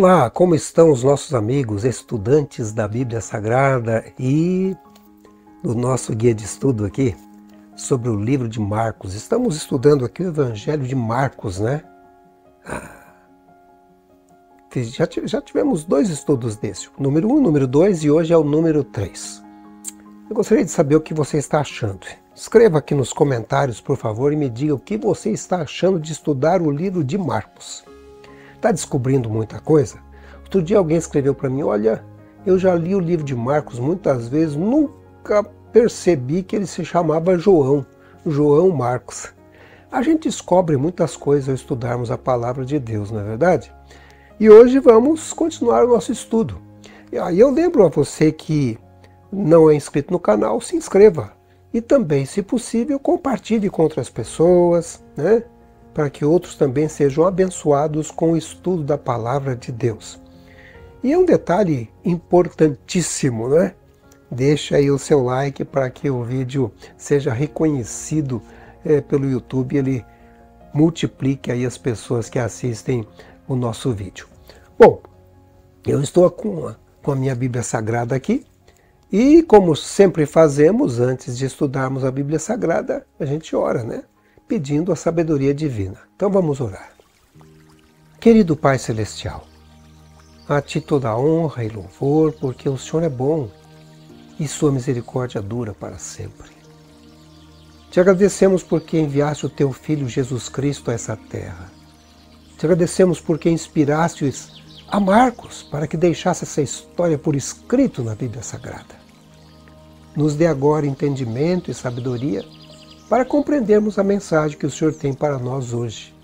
Olá, como estão os nossos amigos estudantes da Bíblia Sagrada e do nosso guia de estudo aqui sobre o livro de Marcos? Estamos estudando aqui o Evangelho de Marcos, né? Ah. Já, tivemos dois estudos desse, o número um, o número dois e hoje é o número três. Eu gostaria de saber o que você está achando. Escreva aqui nos comentários, por favor, e me diga o que você está achando de estudar o livro de Marcos. Está descobrindo muita coisa? Outro dia alguém escreveu para mim: Olha, eu já li o livro de Marcos muitas vezes, nunca percebi que ele se chamava João, João Marcos. A gente descobre muitas coisas ao estudarmos a palavra de Deus, não é verdade? E hoje vamos continuar o nosso estudo. E aí Eu lembro a você que não é inscrito no canal, se inscreva. E também, se possível, compartilhe com outras pessoas, né? para que outros também sejam abençoados com o estudo da palavra de Deus. E é um detalhe importantíssimo, né? Deixa aí o seu like para que o vídeo seja reconhecido é, pelo YouTube, e ele multiplique aí as pessoas que assistem o nosso vídeo. Bom, eu estou com a, com a minha Bíblia Sagrada aqui, e como sempre fazemos antes de estudarmos a Bíblia Sagrada, a gente ora, né? pedindo a sabedoria divina. Então vamos orar. Querido Pai Celestial, a Ti toda a honra e louvor, porque o Senhor é bom e Sua misericórdia dura para sempre. Te agradecemos porque enviaste o Teu Filho Jesus Cristo a essa terra. Te agradecemos porque inspiraste a Marcos para que deixasse essa história por escrito na Bíblia Sagrada. Nos dê agora entendimento e sabedoria para compreendermos a mensagem que o Senhor tem para nós hoje.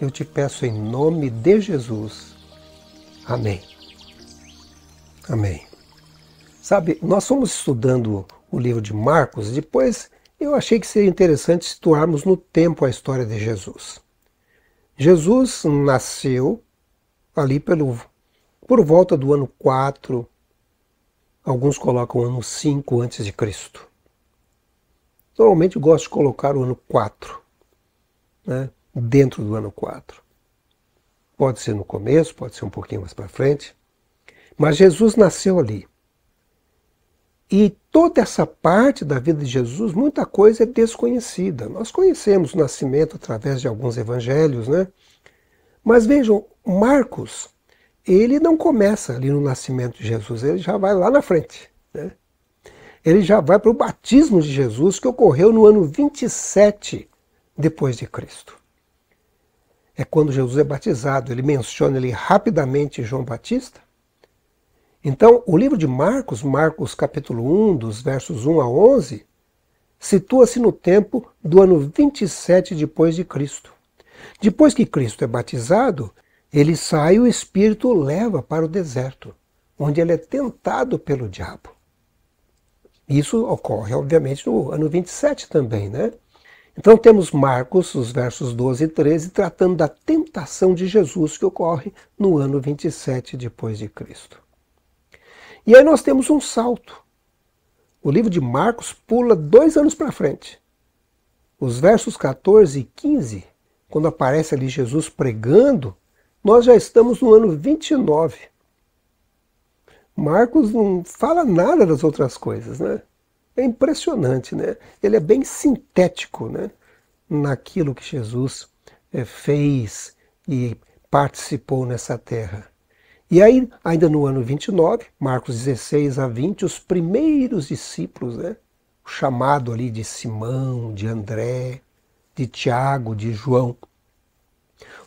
Eu te peço em nome de Jesus. Amém. Amém. Sabe, nós fomos estudando o livro de Marcos, depois eu achei que seria interessante situarmos no tempo a história de Jesus. Jesus nasceu ali pelo, por volta do ano 4, alguns colocam ano 5 antes de Cristo. Normalmente gosto de colocar o ano 4, né, dentro do ano 4. Pode ser no começo, pode ser um pouquinho mais para frente. Mas Jesus nasceu ali. E toda essa parte da vida de Jesus, muita coisa é desconhecida. Nós conhecemos o nascimento através de alguns evangelhos, né? Mas vejam, Marcos, ele não começa ali no nascimento de Jesus, ele já vai lá na frente. Né? ele já vai para o batismo de Jesus que ocorreu no ano 27 depois de Cristo. É quando Jesus é batizado, ele menciona ele rapidamente João Batista. Então, o livro de Marcos, Marcos capítulo 1, dos versos 1 a 11, situa-se no tempo do ano 27 depois de Cristo. Depois que Cristo é batizado, ele sai e o Espírito o leva para o deserto, onde ele é tentado pelo diabo. Isso ocorre, obviamente, no ano 27 também, né? Então temos Marcos, os versos 12 e 13, tratando da tentação de Jesus que ocorre no ano 27 depois de Cristo. E aí nós temos um salto. O livro de Marcos pula dois anos para frente. Os versos 14 e 15, quando aparece ali Jesus pregando, nós já estamos no ano 29. Marcos não fala nada das outras coisas, né? É impressionante, né? Ele é bem sintético, né? Naquilo que Jesus é, fez e participou nessa terra. E aí, ainda no ano 29, Marcos 16 a 20, os primeiros discípulos, né? O chamado ali de Simão, de André, de Tiago, de João,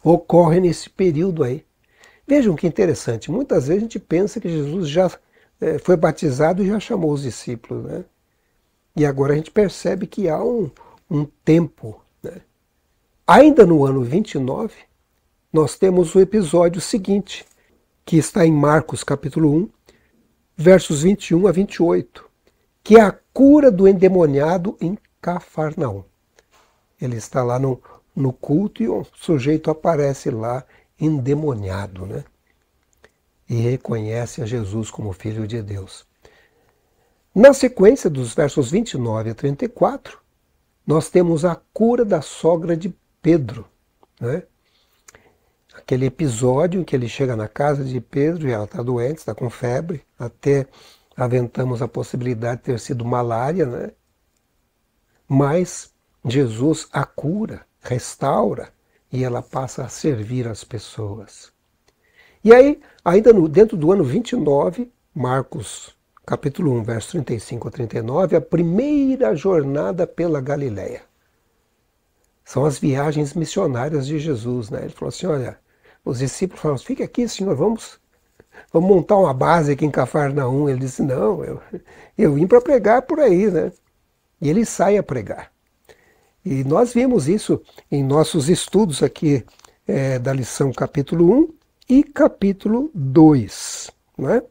ocorre nesse período aí. Vejam que interessante, muitas vezes a gente pensa que Jesus já eh, foi batizado e já chamou os discípulos, né? E agora a gente percebe que há um, um tempo. Né? Ainda no ano 29, nós temos o episódio seguinte, que está em Marcos capítulo 1, versos 21 a 28, que é a cura do endemoniado em Cafarnaum. Ele está lá no, no culto e um sujeito aparece lá endemoniado, né? E reconhece a Jesus como Filho de Deus. Na sequência dos versos 29 a 34, nós temos a cura da sogra de Pedro, né? Aquele episódio em que ele chega na casa de Pedro e ela está doente, está com febre, até aventamos a possibilidade de ter sido malária, né? Mas Jesus a cura, restaura, e ela passa a servir as pessoas. E aí, ainda no, dentro do ano 29, Marcos capítulo 1, verso 35 a 39, a primeira jornada pela Galiléia São as viagens missionárias de Jesus, né? Ele falou assim, olha, os discípulos falaram, fique aqui, senhor, vamos, vamos montar uma base aqui em Cafarnaum. Ele disse, não, eu, eu vim para pregar por aí, né? E ele sai a pregar. E nós vimos isso em nossos estudos aqui é, da lição capítulo 1 e capítulo 2. Né?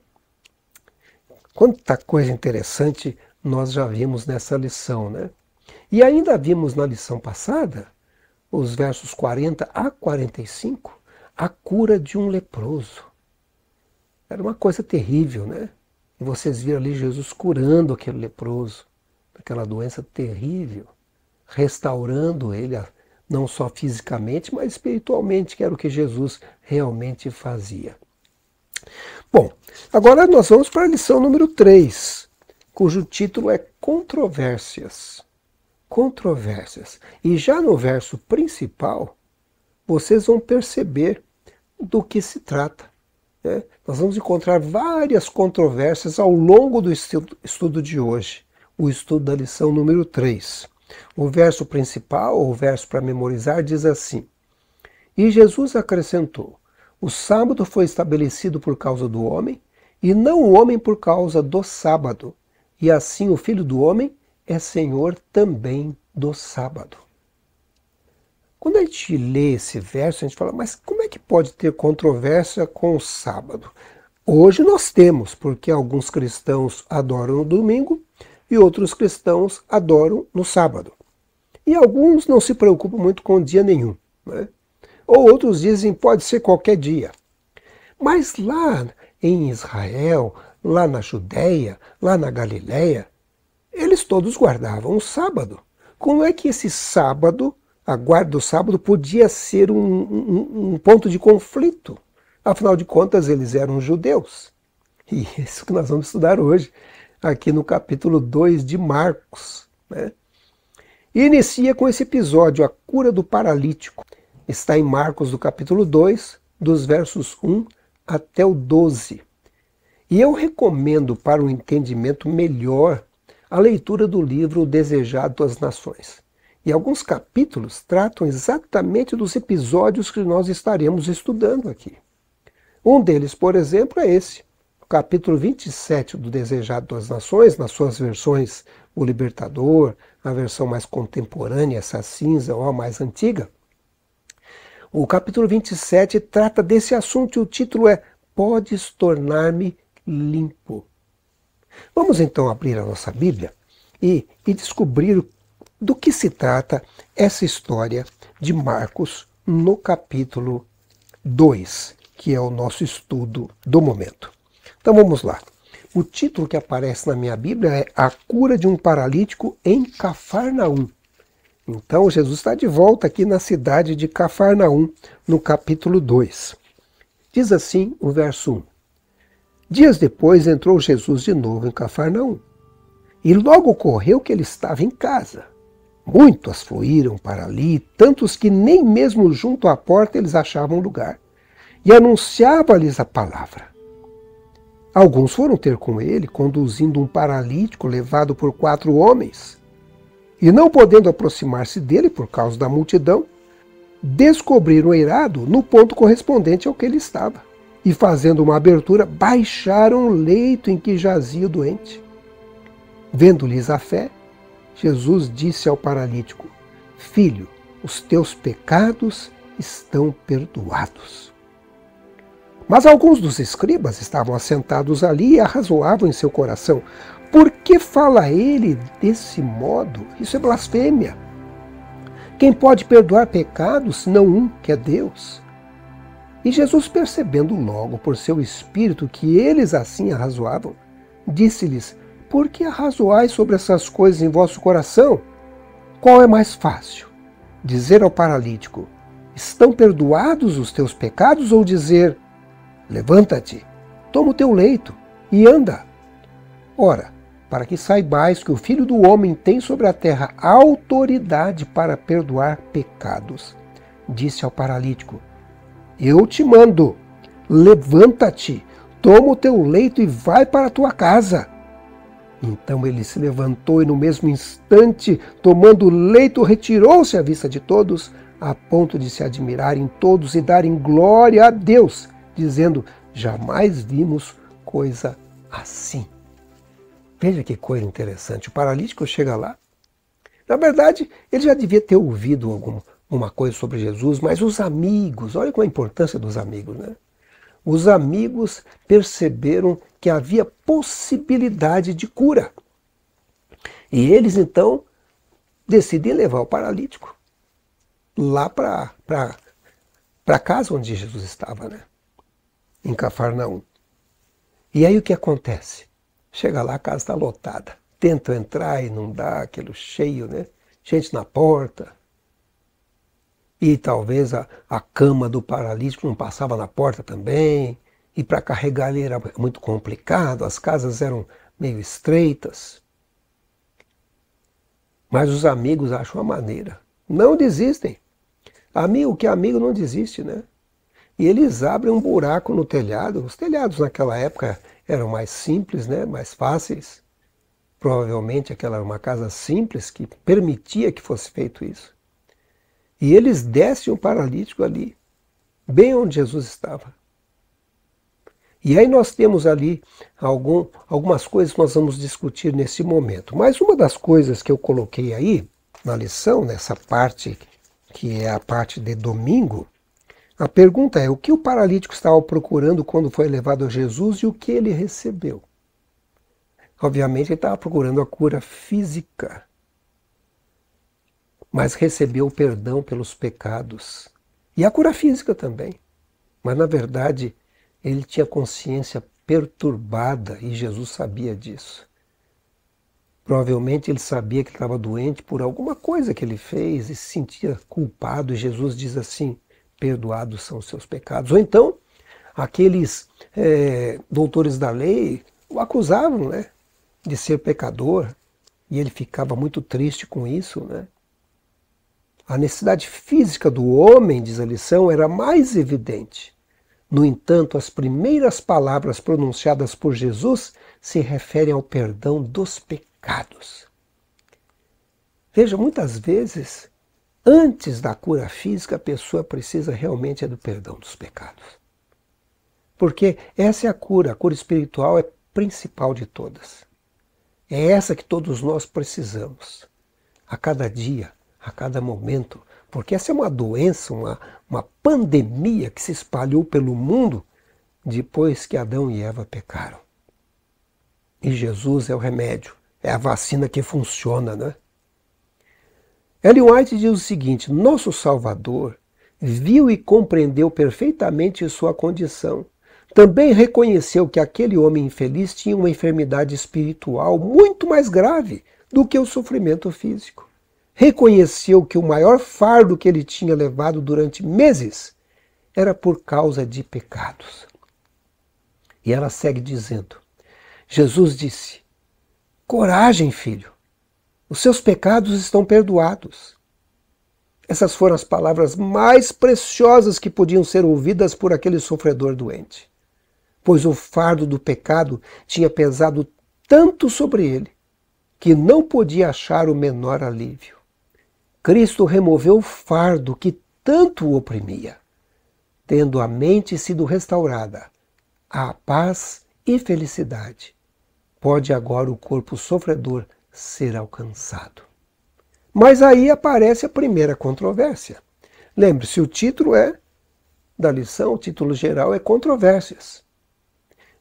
Quanta coisa interessante nós já vimos nessa lição. Né? E ainda vimos na lição passada, os versos 40 a 45, a cura de um leproso. Era uma coisa terrível, né? E vocês viram ali Jesus curando aquele leproso, aquela doença terrível restaurando ele, não só fisicamente, mas espiritualmente, que era o que Jesus realmente fazia. Bom, agora nós vamos para a lição número 3, cujo título é Controvérsias. Controvérsias. E já no verso principal, vocês vão perceber do que se trata. Né? Nós vamos encontrar várias controvérsias ao longo do estudo de hoje, o estudo da lição número 3. O verso principal, ou verso para memorizar, diz assim: E Jesus acrescentou: O sábado foi estabelecido por causa do homem, e não o homem por causa do sábado. E assim o filho do homem é senhor também do sábado. Quando a gente lê esse verso, a gente fala, mas como é que pode ter controvérsia com o sábado? Hoje nós temos, porque alguns cristãos adoram o domingo e outros cristãos adoram no sábado. E alguns não se preocupam muito com dia nenhum. Né? Ou outros dizem pode ser qualquer dia. Mas lá em Israel, lá na Judéia, lá na Galiléia, eles todos guardavam o sábado. Como é que esse sábado, a guarda do sábado, podia ser um, um, um ponto de conflito? Afinal de contas, eles eram judeus. E isso que nós vamos estudar hoje. Tá aqui no capítulo 2 de Marcos. Né? E inicia com esse episódio, a cura do paralítico. Está em Marcos, do capítulo 2, dos versos 1 até o 12. E eu recomendo para um entendimento melhor a leitura do livro O Desejado das Nações. E alguns capítulos tratam exatamente dos episódios que nós estaremos estudando aqui. Um deles, por exemplo, é esse, o capítulo 27 do Desejado das Nações, nas suas versões O Libertador, na versão mais contemporânea, essa cinza ou a mais antiga, o capítulo 27 trata desse assunto e o título é Podes tornar-me limpo. Vamos então abrir a nossa Bíblia e, e descobrir do que se trata essa história de Marcos no capítulo 2, que é o nosso estudo do momento. Então vamos lá. O título que aparece na minha Bíblia é A Cura de um Paralítico em Cafarnaum. Então Jesus está de volta aqui na cidade de Cafarnaum, no capítulo 2. Diz assim o verso 1. Dias depois entrou Jesus de novo em Cafarnaum. E logo ocorreu que ele estava em casa. Muitos fluíram para ali, tantos que nem mesmo junto à porta eles achavam lugar. E anunciava-lhes a palavra. Alguns foram ter com ele, conduzindo um paralítico levado por quatro homens. E não podendo aproximar-se dele por causa da multidão, descobriram o eirado no ponto correspondente ao que ele estava. E fazendo uma abertura, baixaram o leito em que jazia o doente. Vendo-lhes a fé, Jesus disse ao paralítico: Filho, os teus pecados estão perdoados. Mas alguns dos escribas estavam assentados ali e arrazoavam em seu coração: Por que fala ele desse modo? Isso é blasfêmia. Quem pode perdoar pecados senão um, que é Deus? E Jesus, percebendo logo por seu espírito que eles assim arrazoavam, disse-lhes: Por que arrazoais sobre essas coisas em vosso coração? Qual é mais fácil? Dizer ao paralítico: Estão perdoados os teus pecados? Ou dizer: Levanta-te, toma o teu leito e anda. Ora, para que saibais que o Filho do Homem tem sobre a terra autoridade para perdoar pecados. Disse ao paralítico: Eu te mando, levanta-te, toma o teu leito e vai para a tua casa. Então ele se levantou e, no mesmo instante, tomando o leito, retirou-se à vista de todos, a ponto de se admirarem todos e darem glória a Deus dizendo: Jamais vimos coisa assim. Veja que coisa interessante. O paralítico chega lá. Na verdade, ele já devia ter ouvido alguma coisa sobre Jesus, mas os amigos, olha qual é a importância dos amigos, né? Os amigos perceberam que havia possibilidade de cura. E eles então decidem levar o paralítico lá para casa onde Jesus estava, né? em Cafarnaum. E aí o que acontece? Chega lá, a casa está lotada. Tento entrar e não dá, aquilo cheio, né? Gente na porta. E talvez a, a cama do paralítico não passava na porta também. E para carregar ali era muito complicado, as casas eram meio estreitas. Mas os amigos acham a maneira. Não desistem. Amigo que é amigo não desiste, né? e eles abrem um buraco no telhado. Os telhados naquela época eram mais simples, né, mais fáceis. Provavelmente aquela era uma casa simples que permitia que fosse feito isso. E eles descem o paralítico ali, bem onde Jesus estava. E aí nós temos ali algum, algumas coisas que nós vamos discutir nesse momento. Mas uma das coisas que eu coloquei aí na lição, nessa parte que é a parte de domingo, a pergunta é: o que o paralítico estava procurando quando foi levado a Jesus e o que ele recebeu? Obviamente, ele estava procurando a cura física, mas recebeu o perdão pelos pecados e a cura física também. Mas, na verdade, ele tinha consciência perturbada e Jesus sabia disso. Provavelmente ele sabia que estava doente por alguma coisa que ele fez e se sentia culpado. E Jesus diz assim: perdoados são os seus pecados. Ou então, aqueles é, doutores da lei o acusavam né, de ser pecador e ele ficava muito triste com isso. Né? A necessidade física do homem, diz a lição, era mais evidente. No entanto, as primeiras palavras pronunciadas por Jesus se referem ao perdão dos pecados. Veja, muitas vezes antes da cura física, a pessoa precisa realmente é do perdão dos pecados. Porque essa é a cura, a cura espiritual é principal de todas. É essa que todos nós precisamos, a cada dia, a cada momento, porque essa é uma doença, uma, uma pandemia que se espalhou pelo mundo depois que Adão e Eva pecaram. E Jesus é o remédio, é a vacina que funciona, né? Ellen White diz o seguinte: Nosso Salvador viu e compreendeu perfeitamente sua condição. Também reconheceu que aquele homem infeliz tinha uma enfermidade espiritual muito mais grave do que o sofrimento físico. Reconheceu que o maior fardo que ele tinha levado durante meses era por causa de pecados. E ela segue dizendo: Jesus disse: Coragem, filho, os seus pecados estão perdoados. Essas foram as palavras mais preciosas que podiam ser ouvidas por aquele sofredor doente, pois o fardo do pecado tinha pesado tanto sobre ele que não podia achar o menor alívio. Cristo removeu o fardo que tanto o oprimia, tendo a mente sido restaurada à paz e felicidade. Pode agora o corpo sofredor ser alcançado. Mas aí aparece a primeira controvérsia. Lembre-se, o título é da lição, o título geral é Controvérsias.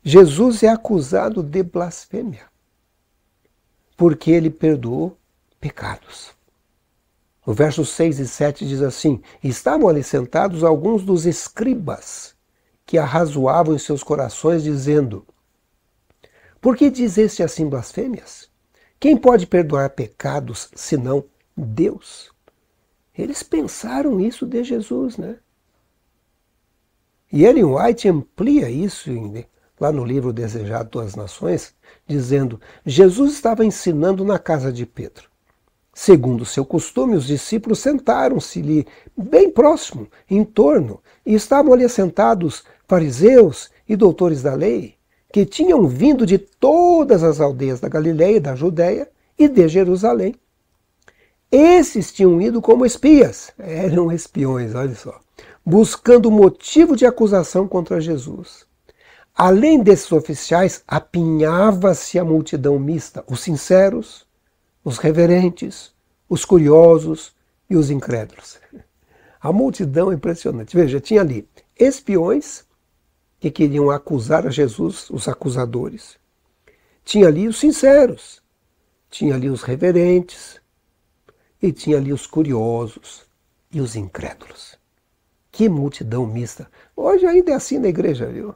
Jesus é acusado de blasfêmia, porque ele perdoou pecados. O verso 6 e 7 diz assim: Estavam ali sentados alguns dos escribas que arrazoavam em seus corações, dizendo: Por que dizeste assim blasfêmias? Quem pode perdoar pecados senão Deus? Eles pensaram isso de Jesus, né? E Ellen White amplia isso lá no livro Desejado das Nações, dizendo: Jesus estava ensinando na casa de Pedro. Segundo seu costume, os discípulos sentaram-se-lhe bem próximo, em torno, e estavam ali sentados fariseus e doutores da lei que tinham vindo de todas as aldeias da Galileia, da Judéia e de Jerusalém. Esses tinham ido como espias, eram espiões, olha só, buscando motivo de acusação contra Jesus. Além desses oficiais, apinhava-se a multidão mista, os sinceros, os reverentes, os curiosos e os incrédulos. A multidão é impressionante. Veja, tinha ali espiões, que queriam acusar a Jesus, os acusadores. Tinha ali os sinceros, tinha ali os reverentes, e tinha ali os curiosos e os incrédulos. Que multidão mista! Hoje ainda é assim na igreja, viu?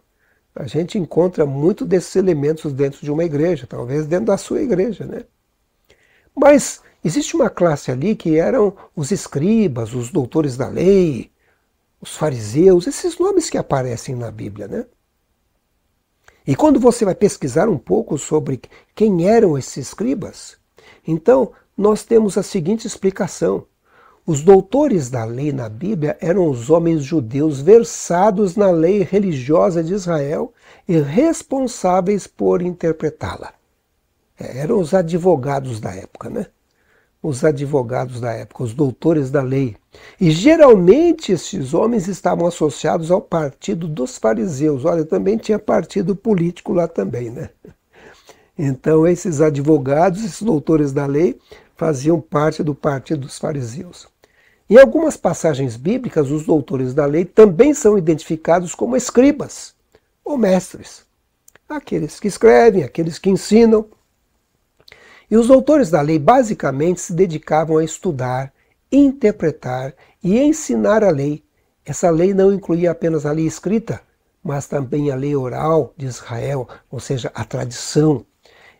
A gente encontra muito desses elementos dentro de uma igreja, talvez dentro da sua igreja, né? Mas existe uma classe ali que eram os escribas, os doutores da lei, os fariseus, esses nomes que aparecem na Bíblia, né? E quando você vai pesquisar um pouco sobre quem eram esses escribas, então nós temos a seguinte explicação. Os doutores da lei na Bíblia eram os homens judeus versados na lei religiosa de Israel e responsáveis por interpretá-la. É, eram os advogados da época, né? os advogados da época, os doutores da lei. E geralmente esses homens estavam associados ao partido dos fariseus. Olha, também tinha partido político lá também, né? Então esses advogados, esses doutores da lei, faziam parte do partido dos fariseus. Em algumas passagens bíblicas, os doutores da lei também são identificados como escribas ou mestres, aqueles que escrevem, aqueles que ensinam. E os doutores da lei basicamente se dedicavam a estudar, interpretar e ensinar a lei. Essa lei não incluía apenas a lei escrita, mas também a lei oral de Israel, ou seja, a tradição.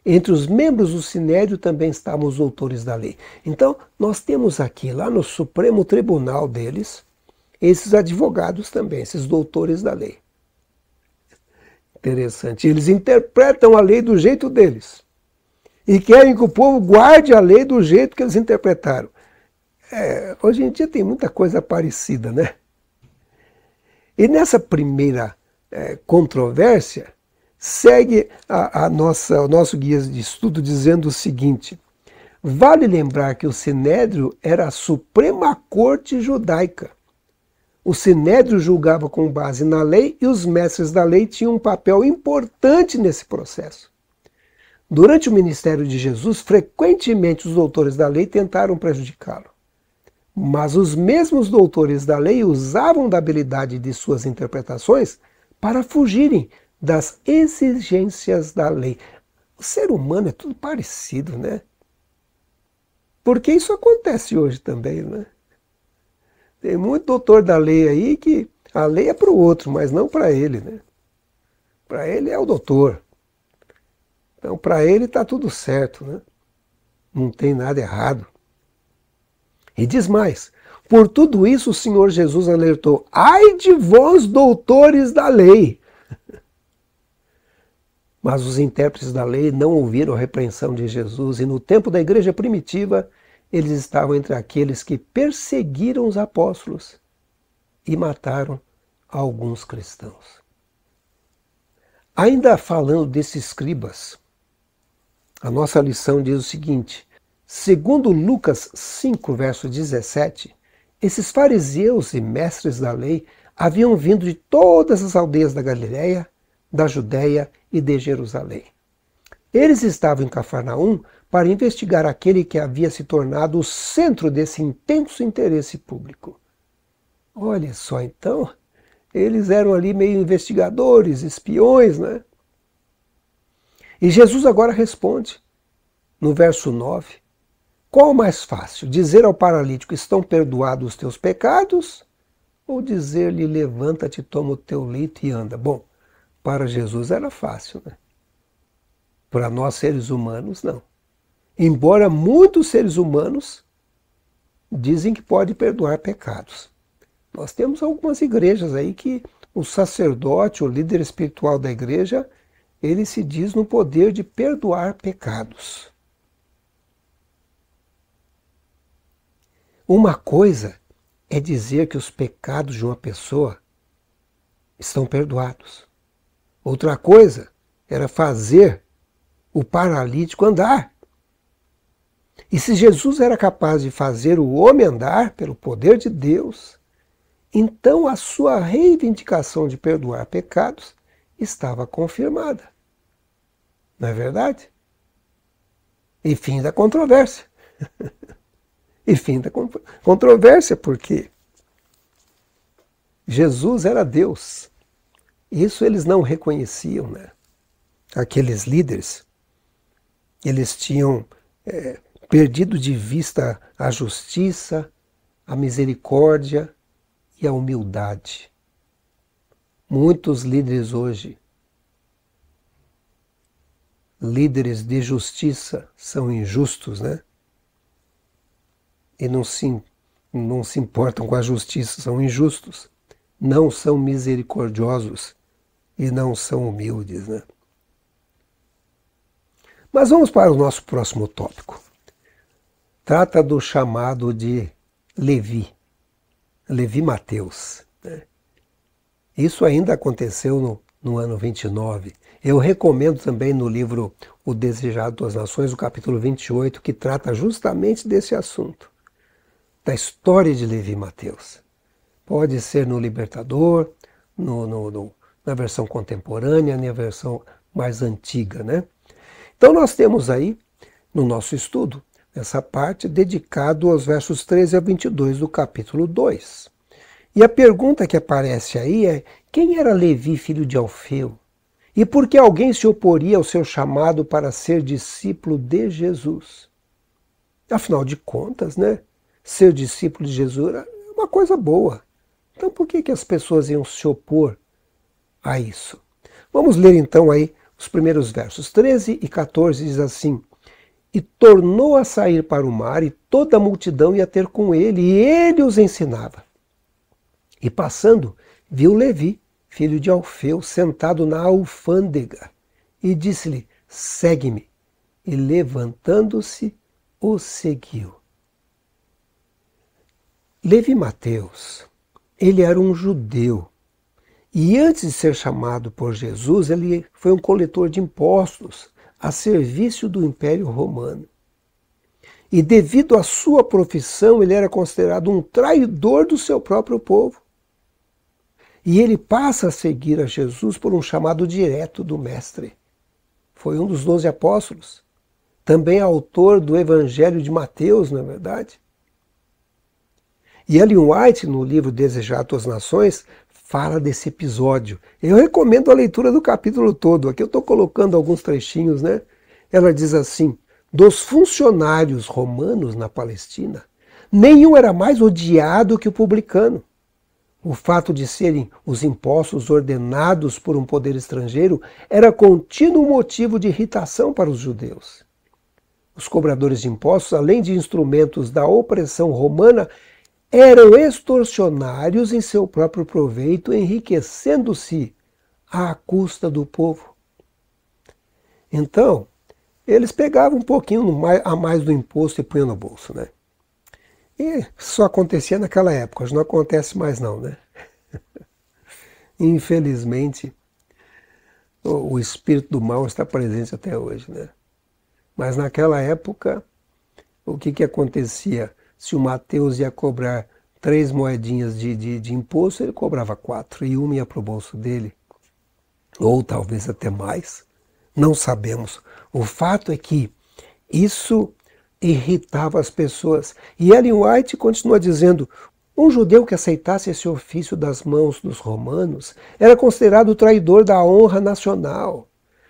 Entre os membros do Sinédrio também estavam os doutores da lei. Então, nós temos aqui, lá no Supremo Tribunal deles, esses advogados também, esses doutores da lei. Interessante. Eles interpretam a lei do jeito deles e querem que o povo guarde a lei do jeito que eles interpretaram. É, hoje em dia tem muita coisa parecida, né? E nessa primeira é, controvérsia, segue a, a nossa, o nosso guia de estudo dizendo o seguinte: vale lembrar que o Sinédrio era a Suprema Corte Judaica. O Sinédrio julgava com base na lei e os mestres da lei tinham um papel importante nesse processo. Durante o ministério de Jesus, frequentemente os doutores da lei tentaram prejudicá-lo. Mas os mesmos doutores da lei usavam da habilidade de suas interpretações para fugirem das exigências da lei. O ser humano é tudo parecido, né? Porque isso acontece hoje também, né? Tem muito doutor da lei aí que a lei é para o outro, mas não para ele, né? Para ele é o doutor. Então, para ele está tudo certo, né? não tem nada errado. E diz mais: por tudo isso o Senhor Jesus alertou: ai de vós, doutores da lei! Mas os intérpretes da lei não ouviram a repreensão de Jesus, e no tempo da igreja primitiva, eles estavam entre aqueles que perseguiram os apóstolos e mataram alguns cristãos. Ainda falando desses escribas, a nossa lição diz o seguinte: segundo Lucas 5, verso 17, esses fariseus e mestres da lei haviam vindo de todas as aldeias da Galiléia, da Judéia e de Jerusalém. Eles estavam em Cafarnaum para investigar aquele que havia se tornado o centro desse intenso interesse público. Olha só então, eles eram ali meio investigadores, espiões, né? E Jesus agora responde, no verso 9: Qual o mais fácil, dizer ao paralítico: Estão perdoados os teus pecados? Ou dizer-lhe: Levanta-te, toma o teu leito e anda? Bom, para Jesus era fácil, né? Para nós seres humanos, não. Embora muitos seres humanos dizem que pode perdoar pecados. Nós temos algumas igrejas aí que o sacerdote, o líder espiritual da igreja, ele se diz no poder de perdoar pecados. Uma coisa é dizer que os pecados de uma pessoa estão perdoados. Outra coisa era fazer o paralítico andar. E se Jesus era capaz de fazer o homem andar pelo poder de Deus, então a sua reivindicação de perdoar pecados estava confirmada. Não é verdade? E fim da controvérsia. e fim da controvérsia, porque Jesus era Deus. Isso eles não reconheciam, né? Aqueles líderes, eles tinham é, perdido de vista a justiça, a misericórdia e a humildade. Muitos líderes hoje, líderes de justiça, são injustos, né? E não se, não se importam com a justiça, são injustos. Não são misericordiosos e não são humildes, né? Mas vamos para o nosso próximo tópico. Trata do chamado de Levi, Levi Mateus. Isso ainda aconteceu no, no ano 29. Eu recomendo também no livro O Desejado das Nações, o capítulo 28, que trata justamente desse assunto, da história de Levi Mateus. Pode ser no Libertador, no, no, no, na versão contemporânea, na versão mais antiga. Né? Então nós temos aí, no nosso estudo, essa parte dedicado aos versos 13 a 22 do capítulo 2. E a pergunta que aparece aí é: quem era Levi, filho de Alfeu? E por que alguém se oporia ao seu chamado para ser discípulo de Jesus? Afinal de contas, né? Ser discípulo de Jesus é uma coisa boa. Então por que, que as pessoas iam se opor a isso? Vamos ler então aí os primeiros versos 13 e 14 diz assim: E tornou a sair para o mar, e toda a multidão ia ter com ele, e ele os ensinava. E passando, viu Levi, filho de Alfeu, sentado na alfândega, e disse-lhe: Segue-me. E levantando-se, o seguiu. Levi Mateus, ele era um judeu. E antes de ser chamado por Jesus, ele foi um coletor de impostos a serviço do Império Romano. E devido à sua profissão, ele era considerado um traidor do seu próprio povo. E ele passa a seguir a Jesus por um chamado direto do Mestre. Foi um dos doze apóstolos, também autor do Evangelho de Mateus, não é verdade? E Ellen White, no livro Desejado às Nações, fala desse episódio. Eu recomendo a leitura do capítulo todo. Aqui eu estou colocando alguns trechinhos, né? Ela diz assim: dos funcionários romanos na Palestina, nenhum era mais odiado que o publicano. O fato de serem os impostos ordenados por um poder estrangeiro era contínuo motivo de irritação para os judeus. Os cobradores de impostos, além de instrumentos da opressão romana, eram extorsionários em seu próprio proveito, enriquecendo-se à custa do povo. Então, eles pegavam um pouquinho a mais do imposto e punham no bolso, né? E só acontecia naquela época, hoje não acontece mais não, né? Infelizmente, o, espírito do mal está presente até hoje, né? Mas naquela época, o que, que acontecia? Se o Mateus ia cobrar três moedinhas de, de, de imposto, ele cobrava quatro, e uma ia para o bolso dele, ou talvez até mais, não sabemos. O fato é que isso irritava as pessoas. E Ellen White continua dizendo: um judeu que aceitasse esse ofício das mãos dos romanos era considerado traidor da honra nacional,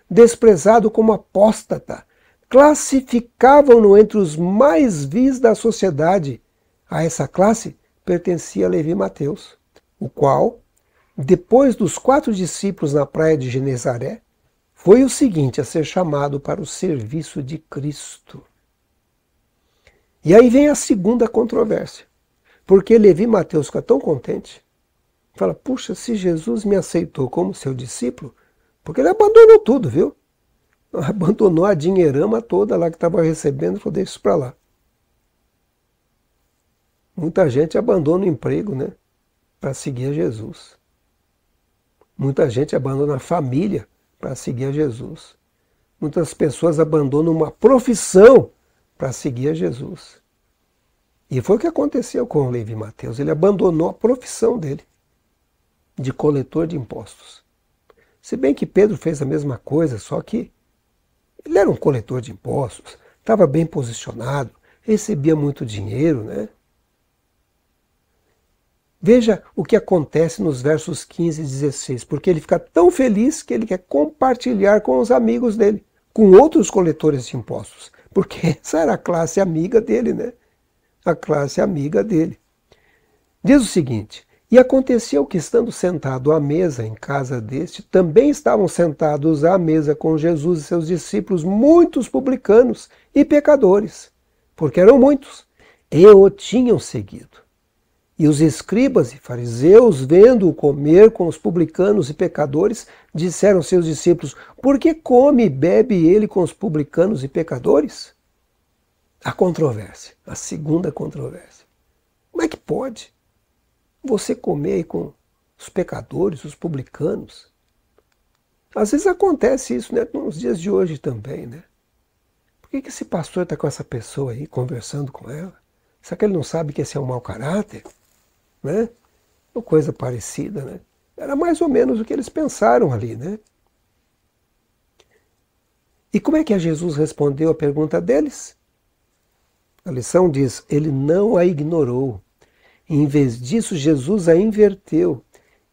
desprezado como apóstata. Classificavam-no entre os mais vis da sociedade. A essa classe pertencia Levi Mateus, o qual, depois dos quatro discípulos na praia de Genezaré, foi o seguinte a ser chamado para o serviço de Cristo. E aí vem a segunda controvérsia. Porque Levi Mateus fica tão contente, fala: puxa, se Jesus me aceitou como seu discípulo, porque ele abandonou tudo, viu? Abandonou a dinheirama toda lá que estava recebendo e falou: deixa isso para lá. Muita gente abandona o emprego, né? Para seguir a Jesus. Muita gente abandona a família para seguir a Jesus. Muitas pessoas abandonam uma profissão para seguir a Jesus. E foi o que aconteceu com o Levi Mateus. Ele abandonou a profissão dele de coletor de impostos. Se bem que Pedro fez a mesma coisa, só que ele era um coletor de impostos, estava bem posicionado, recebia muito dinheiro, né? Veja o que acontece nos versos 15 e 16, porque ele fica tão feliz que ele quer compartilhar com os amigos dele, com outros coletores de impostos porque essa era a classe amiga dele, né? A classe amiga dele. Diz o seguinte: E aconteceu que, estando sentado à mesa em casa deste, também estavam sentados à mesa com Jesus e seus discípulos muitos publicanos e pecadores, porque eram muitos, e o tinham seguido. E os escribas e fariseus, vendo-o comer com os publicanos e pecadores, disseram seus discípulos: Por que come e bebe ele com os publicanos e pecadores? A controvérsia, a segunda controvérsia. Como é que pode você comer com os pecadores, os publicanos? Às vezes acontece isso né, nos dias de hoje também, né? Por que, que esse pastor está com essa pessoa aí, conversando com ela? Será que ele não sabe que esse é um mau caráter? né? coisa parecida, né? Era mais ou menos o que eles pensaram ali, né? E como é que Jesus respondeu a pergunta deles? A lição diz: ele não a ignorou. Em vez disso, Jesus a inverteu,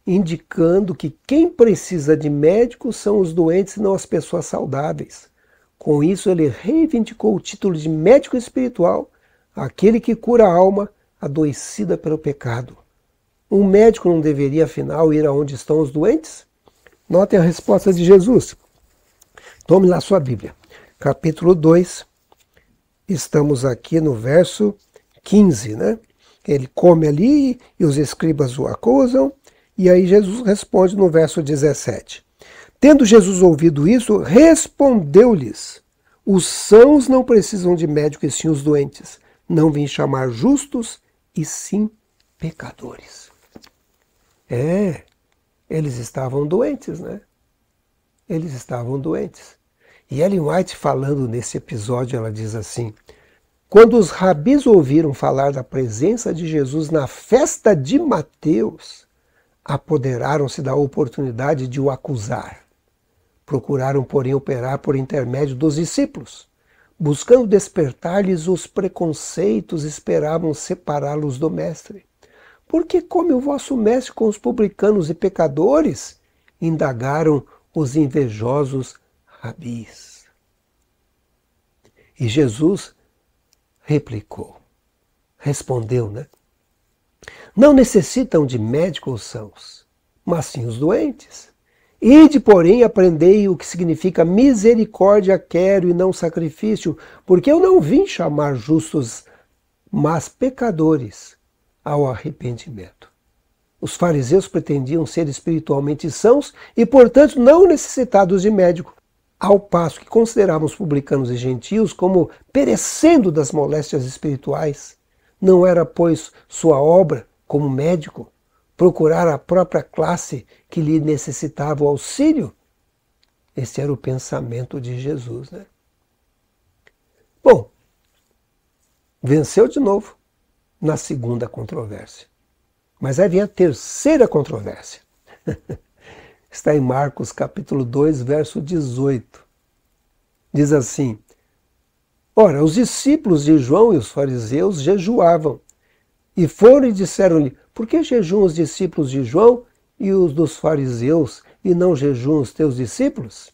indicando que quem precisa de médico são os doentes e não as pessoas saudáveis. Com isso, ele reivindicou o título de médico espiritual, aquele que cura a alma adoecida pelo pecado. Um médico não deveria, afinal, ir aonde estão os doentes? Notem a resposta de Jesus. Tome lá sua Bíblia. Capítulo 2. Estamos aqui no verso 15, né? Ele come ali e os escribas o acusam, e aí Jesus responde no verso 17. Tendo Jesus ouvido isso, respondeu-lhes: Os sãos não precisam de médico e sim os doentes. Não vim chamar justos, e sim pecadores. É, eles estavam doentes, né? Eles estavam doentes. E Ellen White, falando nesse episódio, ela diz assim: Quando os rabis ouviram falar da presença de Jesus na festa de Mateus, apoderaram-se da oportunidade de o acusar. Procuraram, porém, operar por intermédio dos discípulos Buscando despertar-lhes os preconceitos, esperavam separá-los do mestre. Por que come o vosso mestre com os publicanos e pecadores? indagaram os invejosos rabis. E Jesus replicou, respondeu, né? Não necessitam de médicos os sãos, mas sim os doentes. Ide, porém, aprendei o que significa misericórdia quero e não sacrifício, porque eu não vim chamar justos, mas pecadores ao arrependimento. Os fariseus pretendiam ser espiritualmente sãos e, portanto, não necessitados de médico, ao passo que consideravam os publicanos e gentios como perecendo das moléstias espirituais. Não era, pois, sua obra como médico, procurar a própria classe que lhe necessitava o auxílio. Esse era o pensamento de Jesus. Né? Bom, venceu de novo na segunda controvérsia. Mas aí vem a terceira controvérsia. Está em Marcos capítulo 2, verso 18. Diz assim: Ora, os discípulos de João e os fariseus jejuavam, e foram e disseram-lhe: Por que jejuam os discípulos de João e os dos fariseus, e não jejuam os teus discípulos?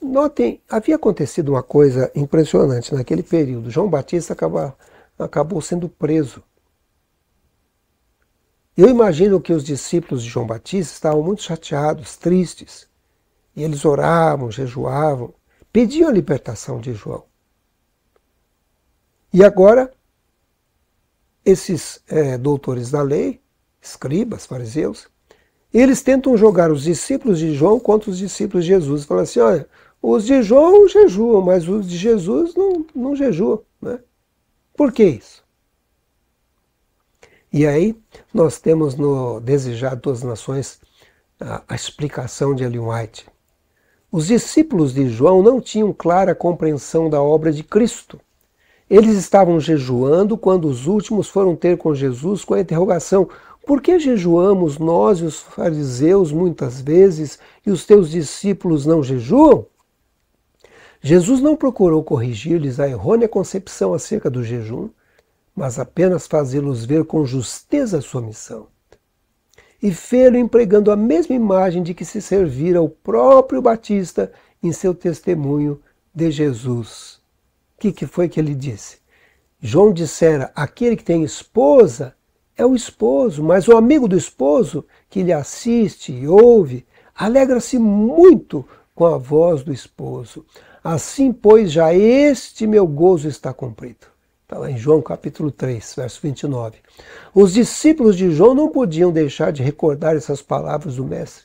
Notem, havia acontecido uma coisa impressionante naquele período. João Batista acaba, acabou sendo preso. Eu imagino que os discípulos de João Batista estavam muito chateados, tristes. E eles oravam, jejuavam, pediam a libertação de João. E agora esses é, doutores da lei, escribas, fariseus, eles tentam jogar os discípulos de João contra os discípulos de Jesus. Falam assim: olha, os de João jejuam, mas os de Jesus não, não jejuam. Né? Por que isso? E aí, nós temos no Desejar Duas Nações a, a explicação de Ellen White. Os discípulos de João não tinham clara compreensão da obra de Cristo eles estavam jejuando quando os últimos foram ter com Jesus com a interrogação: Por que jejuamos nós e os fariseus muitas vezes e os teus discípulos não jejuam? Jesus não procurou corrigir-lhes a errônea concepção acerca do jejum, mas apenas fazê-los ver com justeza sua missão. E fê-lo empregando a mesma imagem de que se servira o próprio Batista em seu testemunho de Jesus o que, que foi que ele disse? João dissera: aquele que tem esposa é o esposo, mas o amigo do esposo que lhe assiste e ouve alegra-se muito com a voz do esposo. Assim, pois, já este meu gozo está cumprido. Está lá em João capítulo 3, verso 29. Os discípulos de João não podiam deixar de recordar essas palavras do Mestre.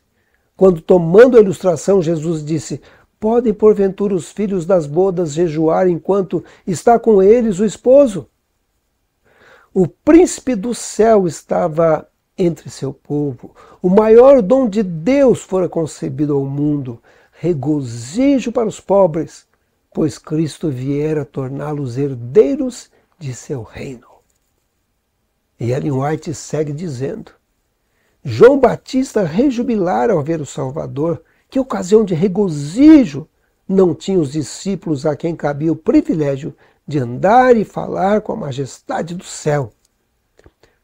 Quando, tomando a ilustração, Jesus disse: Podem, porventura, os filhos das bodas jejuar enquanto está com eles o esposo? O príncipe do céu estava entre seu povo. O maior dom de Deus fora concebido ao mundo. Regozijo para os pobres, pois Cristo viera torná-los herdeiros de seu reino. E Ellen White segue dizendo: João Batista rejubilara ao ver o Salvador, que ocasião de regozijo não tinham os discípulos a quem cabia o privilégio de andar e falar com a majestade do céu.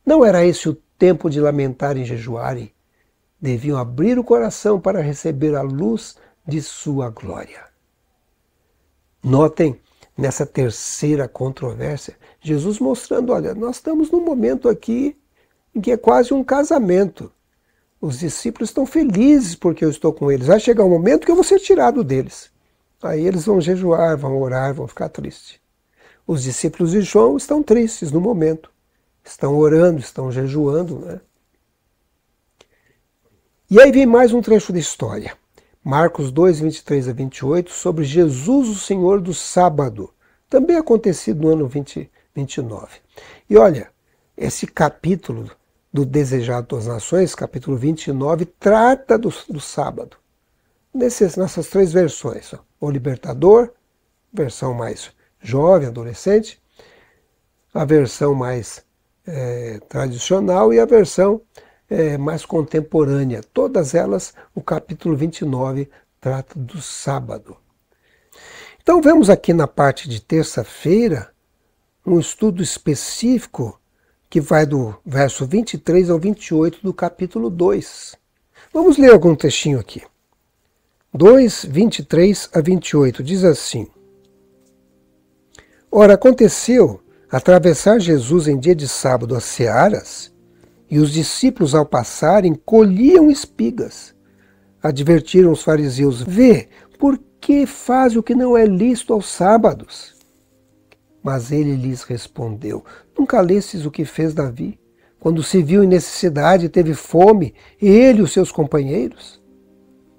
Não era esse o tempo de lamentar e jejuar? Deviam abrir o coração para receber a luz de sua glória. Notem nessa terceira controvérsia, Jesus mostrando: olha, nós estamos num momento aqui em que é quase um casamento. Os discípulos estão felizes porque eu estou com eles. Vai chegar um momento que eu vou ser tirado deles. Aí eles vão jejuar, vão orar, vão ficar tristes. Os discípulos de João estão tristes no momento. Estão orando, estão jejuando, né? E aí vem mais um trecho da história. Marcos 2, 23 a 28, sobre Jesus, o Senhor do sábado. Também acontecido no ano 20, 29. E olha, esse capítulo do Desejado das Nações, capítulo 29, trata do, do sábado. Nesses, nessas três versões, ó, o Libertador, versão mais jovem, adolescente, a versão mais é, tradicional e a versão é, mais contemporânea. Todas elas, o capítulo 29 trata do sábado. Então, vemos aqui na parte de terça-feira um estudo específico que vai do verso 23 ao 28 do capítulo 2. Vamos ler algum textinho aqui. 2, 23 a 28 diz assim: Ora, aconteceu atravessar Jesus em dia de sábado as searas, e os discípulos, ao passarem, colhiam espigas. Advertiram os fariseus: Vê, por que faz o que não é lícito aos sábados? Mas ele lhes respondeu: Nunca lestes o que fez Davi, quando se viu em necessidade, teve fome, e ele e os seus companheiros?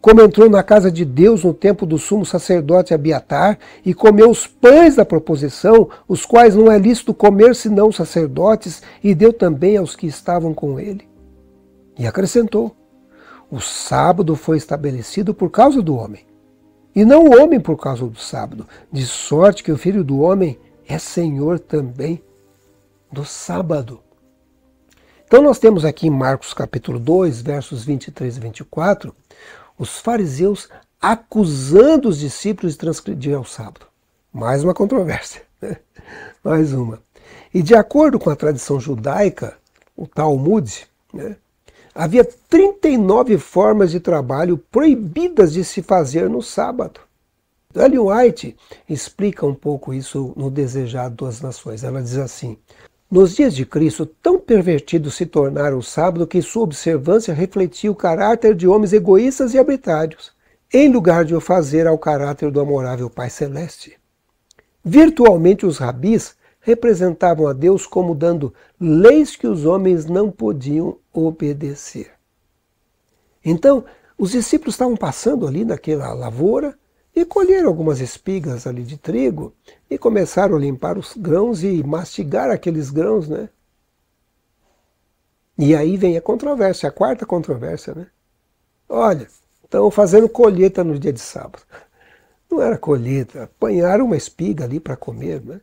Como entrou na casa de Deus no tempo do sumo sacerdote Abiatar e comeu os pães da proposição, os quais não é lícito comer senão os sacerdotes, e deu também aos que estavam com ele. E acrescentou: O sábado foi estabelecido por causa do homem, e não o homem por causa do sábado, de sorte que o filho do homem é Senhor também do sábado. Então nós temos aqui em Marcos capítulo 2, versos 23 e 24, os fariseus acusando os discípulos de transgredir ao sábado. Mais uma controvérsia, né? mais uma. E de acordo com a tradição judaica, o Talmud, né, havia 39 formas de trabalho proibidas de se fazer no sábado. Ellie White explica um pouco isso no Desejado das Nações. Ela diz assim: Nos dias de Cristo, tão pervertidos se tornaram o sábado que sua observância refletia o caráter de homens egoístas e arbitrários, em lugar de o fazer ao caráter do amorável Pai Celeste. Virtualmente, os rabis representavam a Deus como dando leis que os homens não podiam obedecer. Então, os discípulos estavam passando ali naquela lavoura e colheram algumas espigas ali de trigo e começaram a limpar os grãos e mastigar aqueles grãos, né? E aí vem a controvérsia, a quarta controvérsia, né? Olha, estão fazendo colheita no dia de sábado. Não era colheita, apanharam uma espiga ali para comer, né?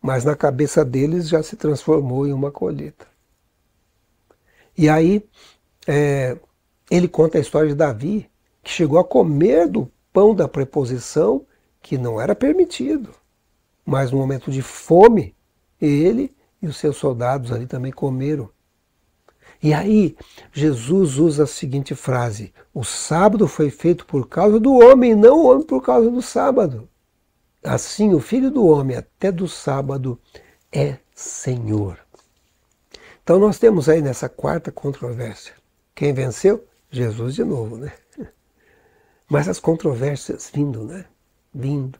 Mas na cabeça deles já se transformou em uma colheita. E aí é, ele conta a história de Davi, que chegou a comer do pão da preposição que não era permitido. Mas no momento de fome, ele e os seus soldados ali também comeram. E aí, Jesus usa a seguinte frase: O sábado foi feito por causa do homem, não o homem por causa do sábado. Assim, o filho do homem, até do sábado, é Senhor. Então, nós temos aí nessa quarta controvérsia: quem venceu? Jesus de novo, né? Mas as controvérsias vindo, né? Vindo.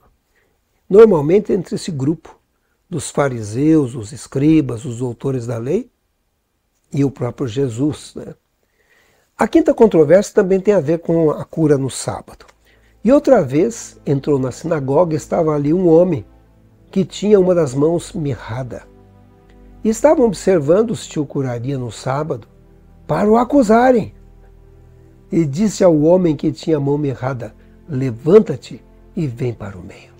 Normalmente entre esse grupo dos fariseus, os escribas, os doutores da lei e o próprio Jesus, né? A quinta controvérsia também tem a ver com a cura no sábado. E outra vez entrou na sinagoga e estava ali um homem que tinha uma das mãos mirrada. E estavam observando se o curaria no sábado para o acusarem e disse ao homem que tinha a mão mirrada: Levanta-te e vem para o meio.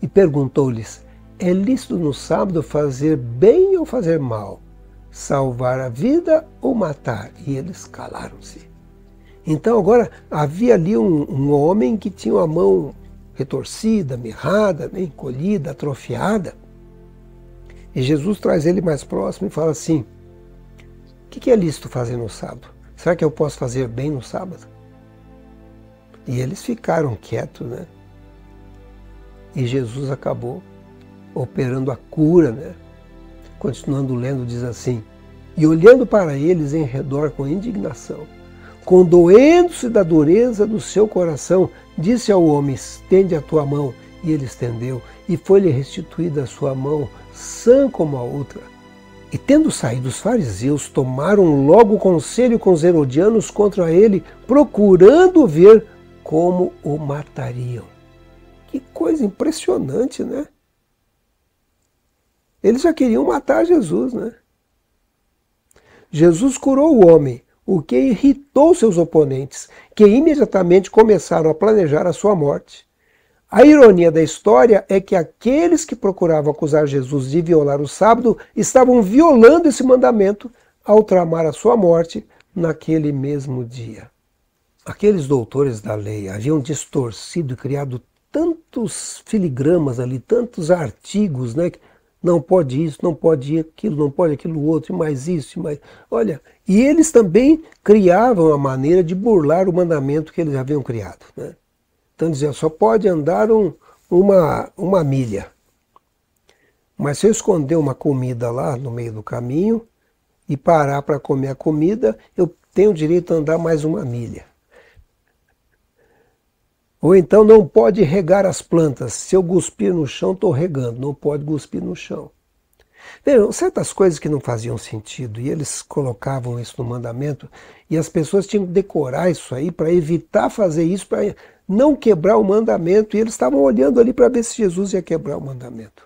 E perguntou-lhes: É lícito no sábado fazer bem ou fazer mal? Salvar a vida ou matar? E eles calaram-se. Então agora havia ali um, um, homem que tinha a mão retorcida, mirrada, né, encolhida, atrofiada. E Jesus traz ele mais próximo e fala assim: O que, que é lícito fazer no sábado? Será que eu posso fazer bem no sábado? E eles ficaram quietos, né? E Jesus acabou operando a cura, né? Continuando lendo, diz assim: E olhando para eles em redor com indignação, condoendo-se da dureza do seu coração, disse ao homem: Estende a tua mão. E ele estendeu, e foi-lhe restituída a sua mão, sã como a outra. E tendo saído os fariseus, tomaram logo conselho com os herodianos contra ele, procurando ver como o matariam. Que coisa impressionante, né? Eles já queriam matar Jesus, né? Jesus curou o homem, o que irritou seus oponentes, que imediatamente começaram a planejar a sua morte. A ironia da história é que aqueles que procuravam acusar Jesus de violar o sábado estavam violando esse mandamento ao tramar a sua morte naquele mesmo dia. Aqueles doutores da lei haviam distorcido e criado tantos filigramas ali, tantos artigos, né? Não pode isso, não pode aquilo, não pode aquilo outro, e mais isso, e mais. Olha, e eles também criavam a maneira de burlar o mandamento que eles haviam criado. Né? Estão dizendo, só pode andar um, uma, uma milha. Mas se eu esconder uma comida lá no meio do caminho e parar para comer a comida, eu tenho direito a andar mais uma milha. Ou então não pode regar as plantas. Se eu cuspir no chão, estou regando. Não pode cuspir no chão. Vejam, certas coisas que não faziam sentido, e eles colocavam isso no mandamento, e as pessoas tinham que decorar isso aí para evitar fazer isso, para não quebrar o mandamento. E eles estavam olhando ali para ver se Jesus ia quebrar o mandamento.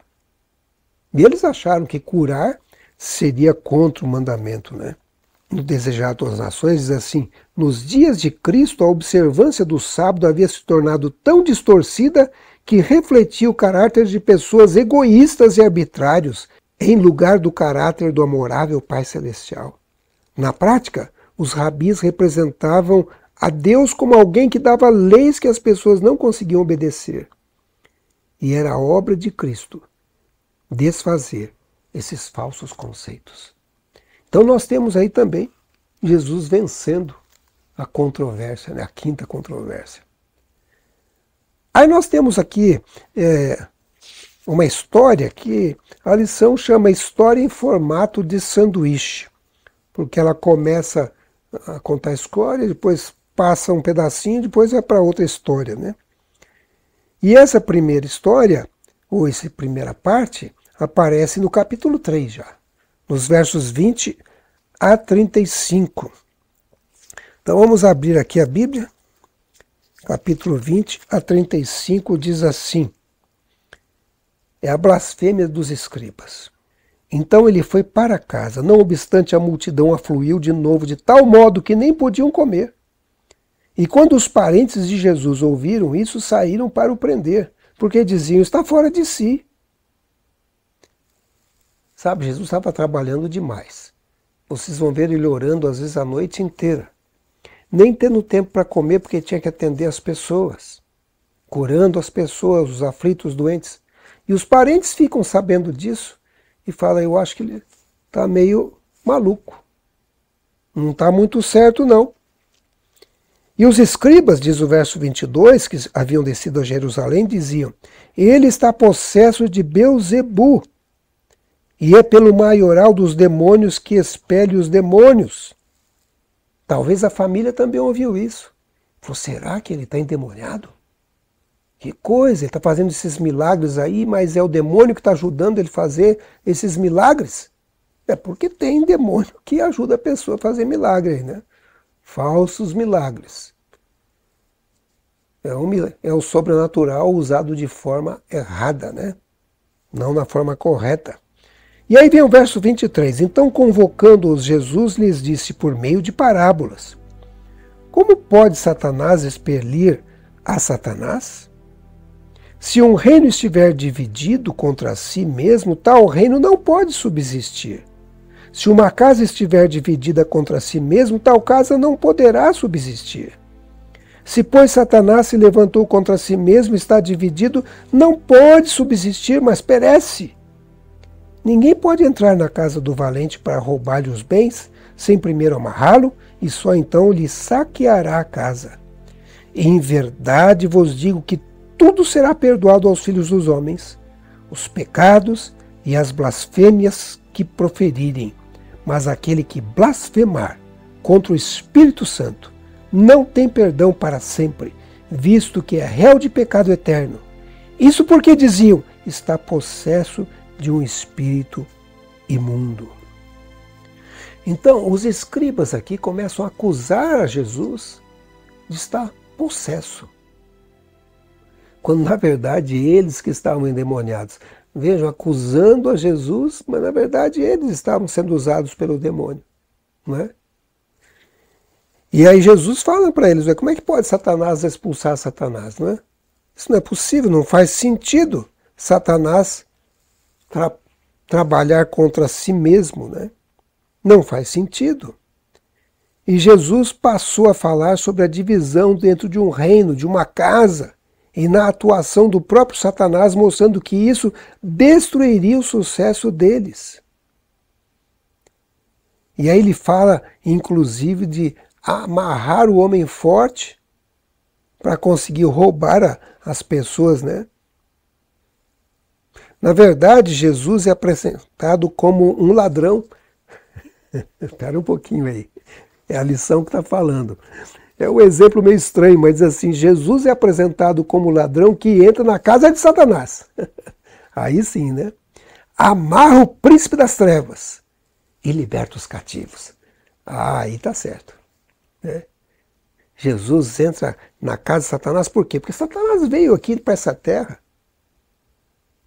E eles acharam que curar seria contra o mandamento, né? No desejado das Nações diz assim: Nos dias de Cristo, a observância do sábado havia se tornado tão distorcida que refletia o caráter de pessoas egoístas e arbitrários, em lugar do caráter do amorável Pai Celestial. Na prática, os rabis representavam a Deus como alguém que dava leis que as pessoas não conseguiam obedecer. E era a obra de Cristo desfazer esses falsos conceitos. Então nós temos aí também Jesus vencendo a controvérsia, né? a quinta controvérsia. Aí nós temos aqui é, uma história que a lição chama História em Formato de Sanduíche, porque ela começa a contar a história, depois passa um pedacinho, depois vai para outra história, né? E essa primeira história, ou essa primeira parte, aparece no capítulo 3 já, nos versos 20 a 35. Então vamos abrir aqui a Bíblia, capítulo 20 a 35 diz assim: É a blasfêmia dos escribas. Então ele foi para casa, não obstante a multidão afluiu de novo de tal modo que nem podiam comer. E quando os parentes de Jesus ouviram isso, saíram para o prender, porque diziam: está fora de si. Sabe, Jesus estava trabalhando demais. Vocês vão ver ele orando às vezes a noite inteira, nem tendo tempo para comer, porque tinha que atender as pessoas, curando as pessoas, os aflitos, os doentes. E os parentes ficam sabendo disso e falam: eu acho que ele está meio maluco. Não está muito certo, não. E os escribas, diz o verso 22, que haviam descido a Jerusalém, diziam: Ele está possesso de Beuzebu, e é pelo maioral dos demônios que expele os demônios. Talvez a família também ouviu isso. Falou: será que ele está endemoniado? Que coisa, ele está fazendo esses milagres aí, mas é o demônio que está ajudando ele a fazer esses milagres? É porque tem demônio que ajuda a pessoa a fazer milagres, né? falsos milagres. É, é o sobrenatural usado de forma errada, né? não na forma correta. E aí vem o verso 23. Então, convocando-os, Jesus lhes disse por meio de parábolas: Como pode Satanás expelir a Satanás? Se um reino estiver dividido contra si mesmo, tal reino não pode subsistir. Se uma casa estiver dividida contra si mesmo, tal casa não poderá subsistir. Se, pois, Satanás se levantou contra si mesmo, está dividido, não pode subsistir, mas perece. Ninguém pode entrar na casa do valente para roubar-lhe os bens, sem primeiro amarrá-lo, e só então lhe saqueará a casa. Em verdade vos digo que tudo será perdoado aos filhos dos homens, os pecados e as blasfêmias que proferirem mas aquele que blasfemar contra o Espírito Santo não tem perdão para sempre, visto que é réu de pecado eterno. Isso porque diziam: está possesso de um espírito imundo. Então, os escribas aqui começam a acusar a Jesus de estar possesso. Quando na verdade eles que estavam endemoniados vejam, acusando a Jesus, mas na verdade eles estavam sendo usados pelo demônio. Não é? E aí Jesus fala para eles, como é que pode Satanás expulsar Satanás? Não é? Isso não é possível, não faz sentido Satanás tra trabalhar contra si mesmo. Né? Não faz sentido. E Jesus passou a falar sobre a divisão dentro de um reino, de uma casa, e na atuação do próprio Satanás, mostrando que isso destruiria o sucesso deles. E aí ele fala, inclusive, de amarrar o homem forte para conseguir roubar a, as pessoas, né? Na verdade, Jesus é apresentado como um ladrão. Espera um pouquinho aí. É a lição que está falando. É um exemplo meio estranho, mas diz assim: Jesus é apresentado como ladrão que entra na casa de Satanás. Aí sim, né? Amarra o príncipe das trevas e liberta os cativos. aí tá certo. Né? Jesus entra na casa de Satanás por quê? Porque Satanás veio aqui para essa terra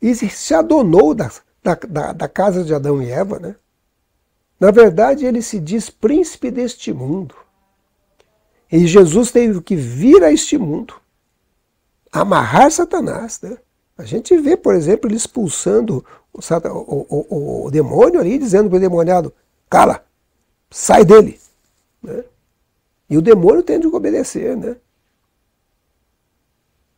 e se adonou da, da, da, da casa de Adão e Eva, né? Na verdade, ele se diz príncipe deste mundo. E Jesus teve que vir a este mundo, amarrar Satanás. Né? A gente vê, por exemplo, ele expulsando o, o, o, o demônio ali, dizendo para o demoniado: cala, sai dele. Né? E o demônio tem de obedecer. Né?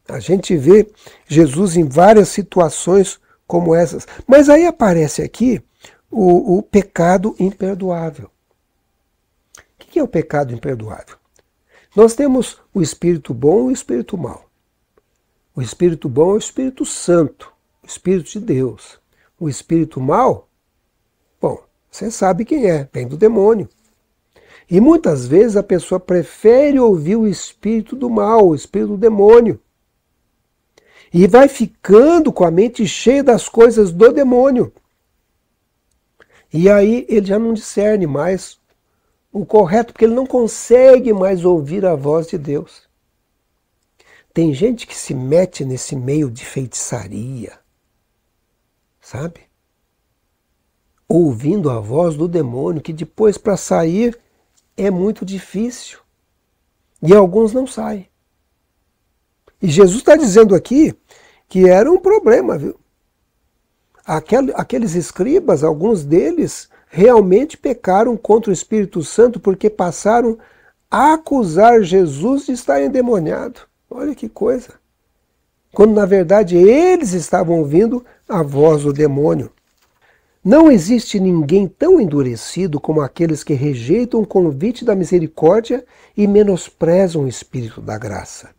A gente vê Jesus em várias situações como essas. Mas aí aparece aqui o, o pecado imperdoável. O que é o pecado imperdoável? Nós temos o espírito bom e o espírito mau. O espírito bom é o espírito santo, o espírito de Deus. O espírito mau, bom, você sabe quem é, vem do demônio. E muitas vezes a pessoa prefere ouvir o espírito do mal, o espírito do demônio. E vai ficando com a mente cheia das coisas do demônio. E aí ele já não discerne mais o correto, porque ele não consegue mais ouvir a voz de Deus. Tem gente que se mete nesse meio de feitiçaria, sabe? Ouvindo a voz do demônio, que depois para sair é muito difícil. E alguns não saem. E Jesus está dizendo aqui que era um problema, viu? Aqueles escribas, alguns deles, realmente pecaram contra o Espírito Santo porque passaram a acusar Jesus de estar endemoniado. Olha que coisa! Quando na verdade eles estavam ouvindo a voz do demônio. Não existe ninguém tão endurecido como aqueles que rejeitam o convite da misericórdia e menosprezam o Espírito da graça.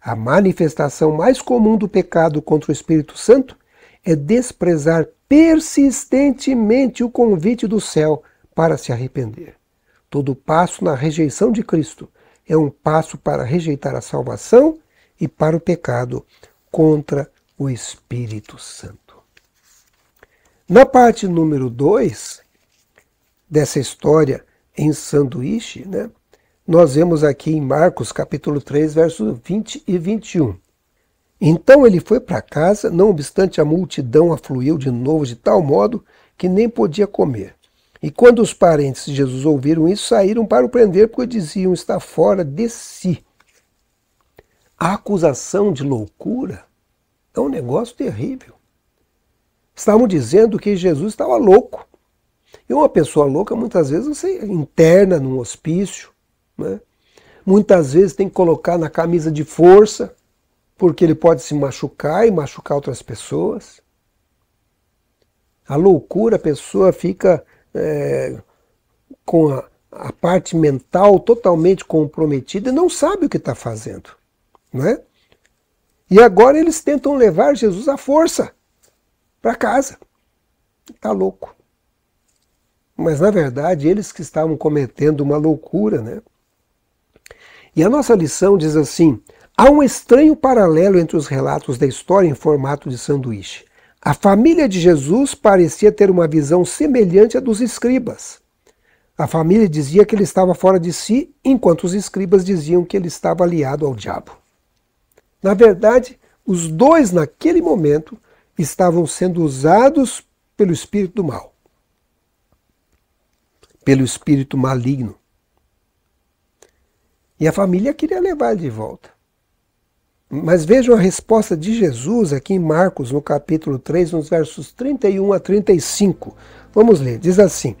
A manifestação mais comum do pecado contra o Espírito Santo é desprezar persistentemente o convite do céu para se arrepender. Todo passo na rejeição de Cristo é um passo para rejeitar a salvação e para o pecado contra o Espírito Santo. Na parte número 2 dessa história em sanduíche, né, nós vemos aqui em Marcos capítulo 3, versos 20 e 21. Então ele foi para casa, não obstante a multidão afluiu de novo de tal modo que nem podia comer. E quando os parentes de Jesus ouviram isso, saíram para o prender, porque diziam estar fora de si. A acusação de loucura é um negócio terrível. Estavam dizendo que Jesus estava louco. E uma pessoa louca muitas vezes você interna num hospício, né? muitas vezes tem que colocar na camisa de força porque ele pode se machucar e machucar outras pessoas. A loucura, a pessoa fica é, com a, a, parte mental totalmente comprometida e não sabe o que está fazendo. Né? E agora eles tentam levar Jesus à força para casa. Está louco. Mas na verdade eles que estavam cometendo uma loucura. Né? E a nossa lição diz assim: Há um estranho paralelo entre os relatos da história em formato de sanduíche. A família de Jesus parecia ter uma visão semelhante à dos escribas. A família dizia que ele estava fora de si, enquanto os escribas diziam que ele estava aliado ao diabo. Na verdade, os dois, naquele momento, estavam sendo usados pelo espírito do mal, pelo espírito maligno. E a família queria levar ele de volta. Mas vejam a resposta de Jesus aqui em Marcos, no capítulo 3, nos versos 31 a 35. Vamos ler, diz assim: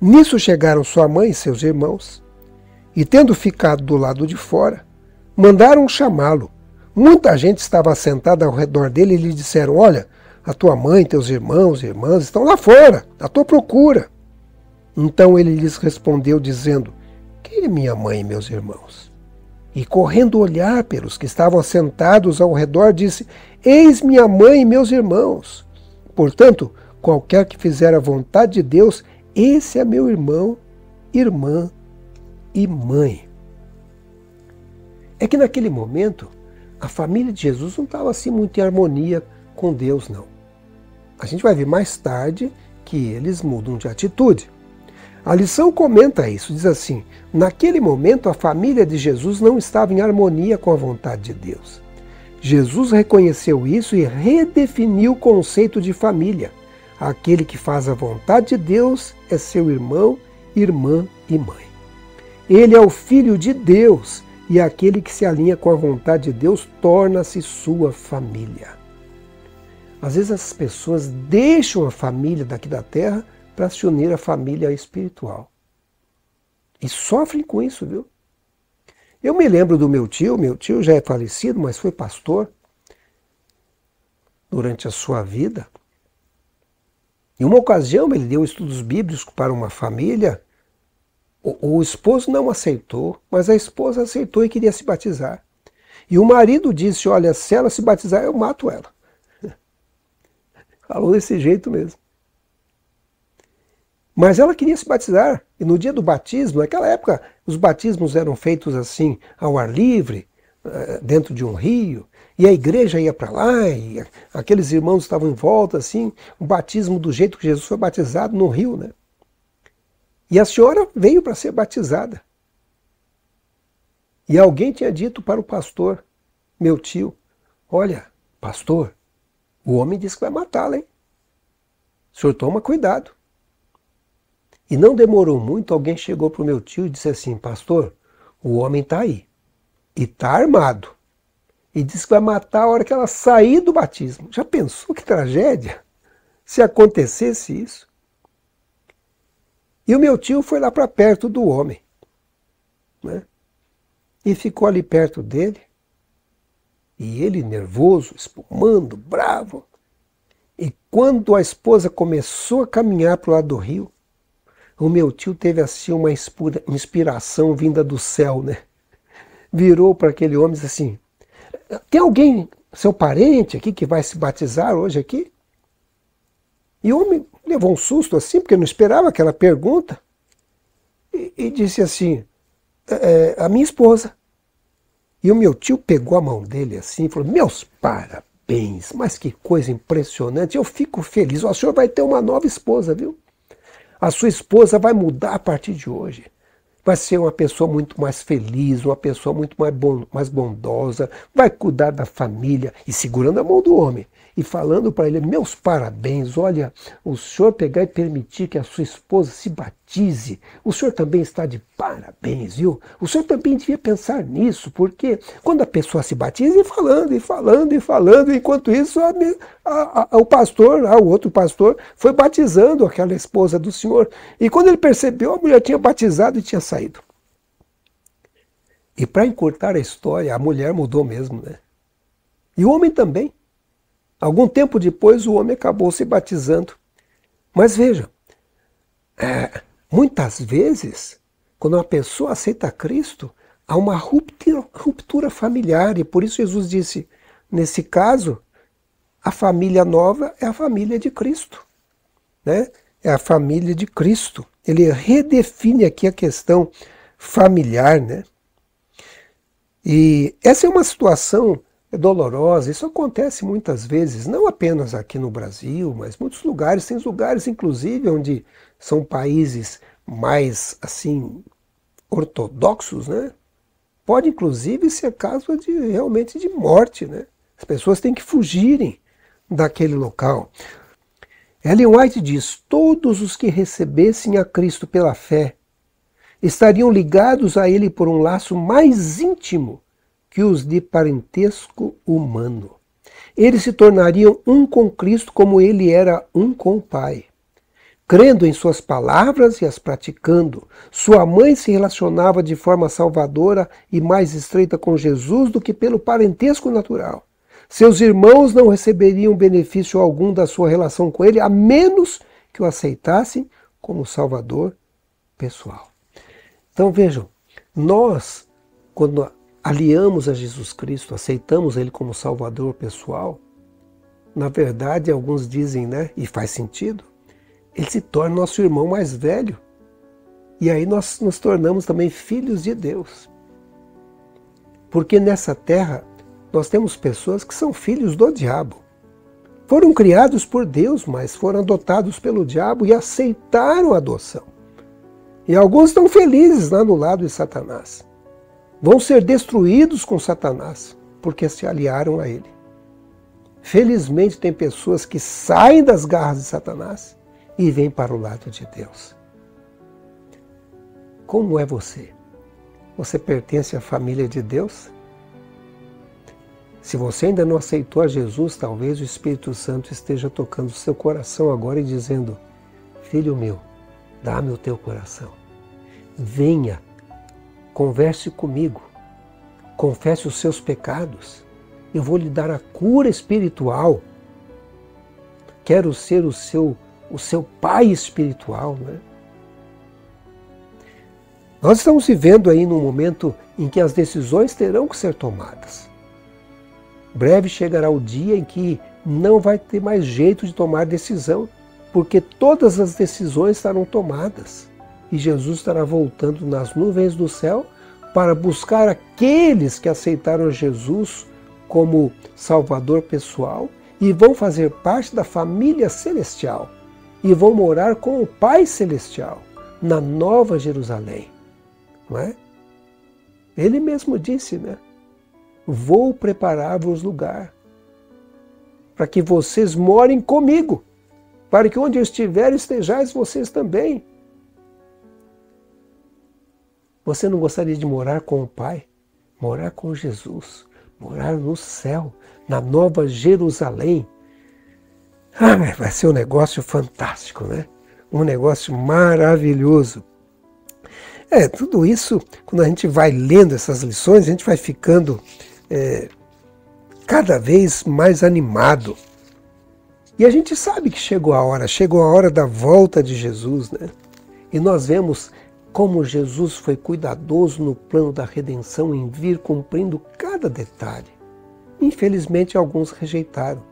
Nisso chegaram sua mãe e seus irmãos, e tendo ficado do lado de fora, mandaram chamá-lo. Muita gente estava sentada ao redor dele e lhe disseram: Olha, a tua mãe, teus irmãos e irmãs estão lá fora, à tua procura. Então ele lhes respondeu, dizendo: Quem é minha mãe e meus irmãos? E correndo olhar pelos que estavam assentados ao redor, disse: Eis minha mãe e meus irmãos. Portanto, qualquer que fizer a vontade de Deus, esse é meu irmão, irmã e mãe. É que naquele momento, a família de Jesus não estava assim muito em harmonia com Deus, não. A gente vai ver mais tarde que eles mudam de atitude. A lição comenta isso, diz assim: naquele momento a família de Jesus não estava em harmonia com a vontade de Deus. Jesus reconheceu isso e redefiniu o conceito de família. Aquele que faz a vontade de Deus é seu irmão, irmã e mãe. Ele é o filho de Deus e aquele que se alinha com a vontade de Deus torna-se sua família. Às vezes as pessoas deixam a família daqui da terra para se unir à família espiritual. E sofrem com isso, viu? Eu me lembro do meu tio, meu tio já é falecido, mas foi pastor durante a sua vida. Em uma ocasião, ele deu estudos bíblicos para uma família. O, o esposo não aceitou, mas a esposa aceitou e queria se batizar. E o marido disse: Olha, se ela se batizar, eu mato ela. Falou desse jeito mesmo. Mas ela queria se batizar, e no dia do batismo, naquela época, os batismos eram feitos assim, ao ar livre, eh, dentro de um rio, e a igreja ia para lá, e aqueles irmãos estavam em volta, assim, o batismo do jeito que Jesus foi batizado no rio, né? E a senhora veio para ser batizada. E alguém tinha dito para o pastor, meu tio, olha, pastor, o homem disse que vai matá-la, hein? O senhor toma cuidado. E não demorou muito, alguém chegou para o meu tio e disse assim: Pastor, o homem está aí e está armado. E disse que vai matar a hora que ela sair do batismo. Já pensou que tragédia? Se acontecesse isso. E o meu tio foi lá para perto do homem. Né? E ficou ali perto dele. E ele nervoso, espumando, bravo. E quando a esposa começou a caminhar para o lado do rio, o meu tio teve assim uma inspiração vinda do céu, né? Virou para aquele homem e disse assim: Tem alguém, seu parente aqui, que vai se batizar hoje aqui? E o homem levou um susto assim, porque não esperava aquela pergunta, e, e disse assim: é, é A minha esposa. E o meu tio pegou a mão dele assim e falou: Meus parabéns, mas que coisa impressionante, eu fico feliz, o senhor vai ter uma nova esposa, viu? A sua esposa vai mudar a partir de hoje. Vai ser uma pessoa muito mais feliz, uma pessoa muito mais, bon, mais bondosa, vai cuidar da família e segurando a mão do homem e falando para ele: Meus parabéns, olha, o senhor pegar e permitir que a sua esposa se batize, o senhor também está de parabéns, viu? O senhor também devia pensar nisso, porque quando a pessoa se batiza, e falando, e falando, e falando, enquanto isso, a, a, a, o pastor, o outro pastor, foi batizando aquela esposa do senhor. E quando ele percebeu, a mulher tinha batizado e tinha saído. E para encurtar a história, a mulher mudou mesmo, né? E o homem também. Algum tempo depois, o homem acabou se batizando. Mas veja, é, muitas vezes, quando uma pessoa aceita Cristo, há uma ruptura, ruptura familiar. E por isso Jesus disse: nesse caso, a família nova é a família de Cristo. Né? É a família de Cristo. Ele redefine aqui a questão familiar. Né? E essa é uma situação é dolorosa. Isso acontece muitas vezes, não apenas aqui no Brasil, mas muitos lugares. Tem lugares, inclusive, onde são países mais assim ortodoxos, né? Pode inclusive ser caso de realmente de morte, né? As pessoas têm que fugirem daquele local. Ellen White diz: todos os que recebessem a Cristo pela fé estariam ligados a ele por um laço mais íntimo que os de parentesco humano. Eles se tornariam um com Cristo como ele era um com o Pai. Crendo em suas palavras e as praticando, sua mãe se relacionava de forma salvadora e mais estreita com Jesus do que pelo parentesco natural. Seus irmãos não receberiam benefício algum da sua relação com ele, a menos que o aceitassem como Salvador pessoal. Então vejam, nós, quando aliamos a Jesus Cristo, aceitamos Ele como Salvador pessoal, na verdade, alguns dizem, né? E faz sentido, ele se torna nosso irmão mais velho. E aí nós nos tornamos também filhos de Deus. Porque nessa terra nós temos pessoas que são filhos do diabo. Foram criados por Deus, mas foram adotados pelo diabo e aceitaram a adoção. E alguns estão felizes lá no lado de Satanás vão ser destruídos com Satanás, porque se aliaram a ele. Felizmente tem pessoas que saem das garras de Satanás e vêm para o lado de Deus. Como é você? Você pertence à família de Deus? Se você ainda não aceitou a Jesus, talvez o Espírito Santo esteja tocando o seu coração agora e dizendo: Filho meu, dá-me o teu coração. Venha Converse comigo, confesse os seus pecados, eu vou lhe dar a cura espiritual. Quero ser o seu, o seu pai espiritual. Né? Nós estamos vivendo aí num momento em que as decisões terão que ser tomadas. Breve chegará o dia em que não vai ter mais jeito de tomar decisão, porque todas as decisões estarão tomadas e Jesus estará voltando nas nuvens do céu para buscar aqueles que aceitaram Jesus como Salvador pessoal e vão fazer parte da família celestial e vão morar com o Pai Celestial na Nova Jerusalém. Não é? Ele mesmo disse, né? Vou preparar-vos lugar para que vocês morem comigo, para que onde eu estiver estejais vocês também. Você não gostaria de morar com o Pai? Morar com Jesus, morar no céu, na Nova Jerusalém. Ah, vai ser um negócio fantástico, né? Um negócio maravilhoso. É, tudo isso, quando a gente vai lendo essas lições, a gente vai ficando é, cada vez mais animado. E a gente sabe que chegou a hora, chegou a hora da volta de Jesus, né? E nós vemos como Jesus foi cuidadoso no plano da redenção em vir cumprindo cada detalhe. Infelizmente, alguns rejeitaram,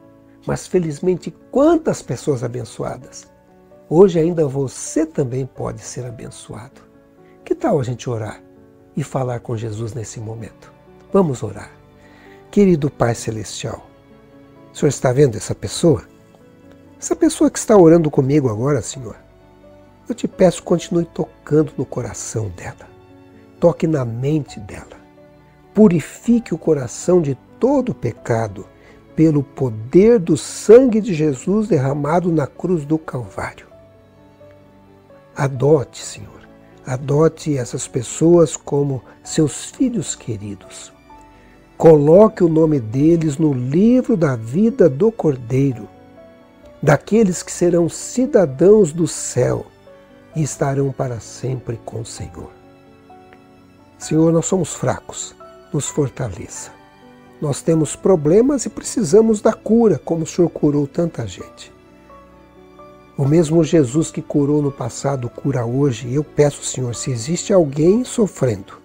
mas felizmente, quantas pessoas abençoadas! Hoje ainda você também pode ser abençoado. Que tal a gente orar e falar com Jesus nesse momento? Vamos orar. Querido Pai Celestial, o Senhor está vendo essa pessoa? Essa pessoa que está orando comigo agora, Senhor eu te peço, continue tocando no coração dela, toque na mente dela, purifique o coração de todo pecado pelo poder do sangue de Jesus derramado na cruz do Calvário. Adote, Senhor, adote essas pessoas como seus filhos queridos. Coloque o nome deles no livro da vida do Cordeiro, daqueles que serão cidadãos do céu e estarão para sempre com o Senhor. Senhor, nós somos fracos, nos fortaleça. Nós temos problemas e precisamos da cura, como o Senhor curou tanta gente. O mesmo Jesus que curou no passado cura hoje. Eu peço, Senhor, se existe alguém sofrendo,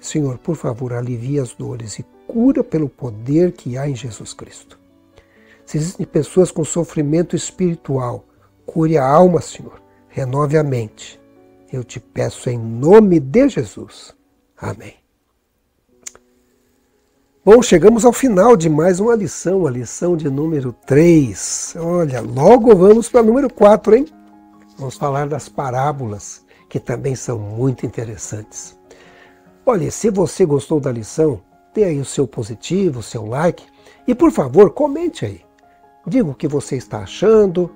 Senhor, por favor, alivie as dores e cura pelo poder que há em Jesus Cristo. Se existem pessoas com sofrimento espiritual, cure a alma, Senhor renove a mente. Eu te peço em nome de Jesus. Amém. Bom, chegamos ao final de mais uma lição, a lição de número 3. Olha, logo vamos para número 4, hein? Vamos falar das parábolas, que também são muito interessantes. Olha, se você gostou da lição, dê aí o seu positivo, o seu like e, por favor, comente aí. Diga o que você está achando,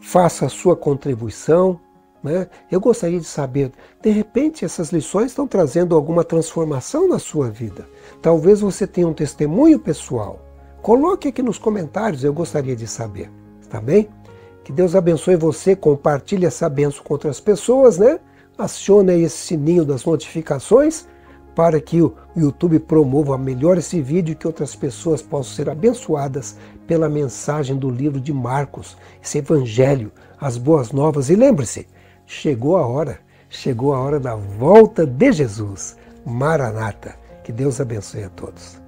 faça a sua contribuição né? Eu gostaria de saber, de repente essas lições estão trazendo alguma transformação na sua vida. Talvez você tenha um testemunho pessoal. Coloque aqui nos comentários, eu gostaria de saber. Tá bem? Que Deus abençoe você, compartilhe essa benção com outras pessoas, né? Acione aí esse sininho das notificações para que o YouTube promova melhor esse vídeo e que outras pessoas possam ser abençoadas pela mensagem do livro de Marcos, esse evangelho, as boas novas. E lembre-se, chegou a hora, chegou a hora da volta de Jesus. Maranata. Que Deus abençoe a todos.